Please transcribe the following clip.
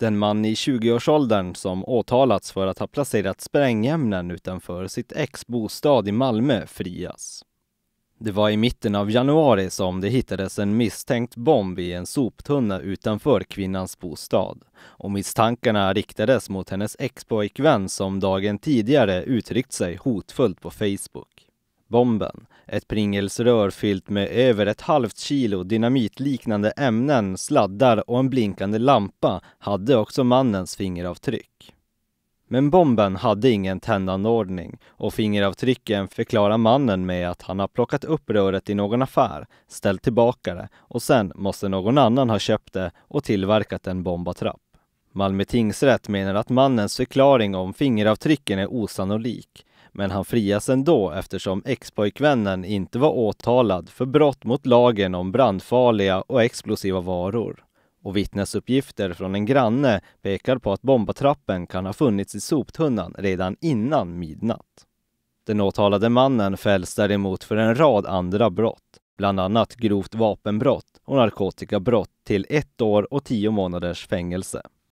Den man i 20-årsåldern som åtalats för att ha placerat sprängämnen utanför sitt ex bostad i Malmö frias. Det var i mitten av januari som det hittades en misstänkt bomb i en soptunna utanför kvinnans bostad och misstankarna riktades mot hennes ex-pojkvän som dagen tidigare uttryckt sig hotfullt på Facebook. Bomben, ett pringelsrör fyllt med över ett halvt kilo dynamitliknande ämnen, sladdar och en blinkande lampa hade också mannens fingeravtryck. Men bomben hade ingen tändanordning och fingeravtrycken förklarar mannen med att han har plockat upp röret i någon affär, ställt tillbaka det och sen måste någon annan ha köpt det och tillverkat en bombattrapp. Malmö tingsrätt menar att mannens förklaring om fingeravtrycken är osannolik, men han frias ändå eftersom expojkvännen inte var åtalad för brott mot lagen om brandfarliga och explosiva varor. Och vittnesuppgifter från en granne pekar på att bombatrappen kan ha funnits i soptunnan redan innan midnatt. Den åtalade mannen fälls däremot för en rad andra brott, bland annat grovt vapenbrott och narkotikabrott till ett år och tio månaders fängelse.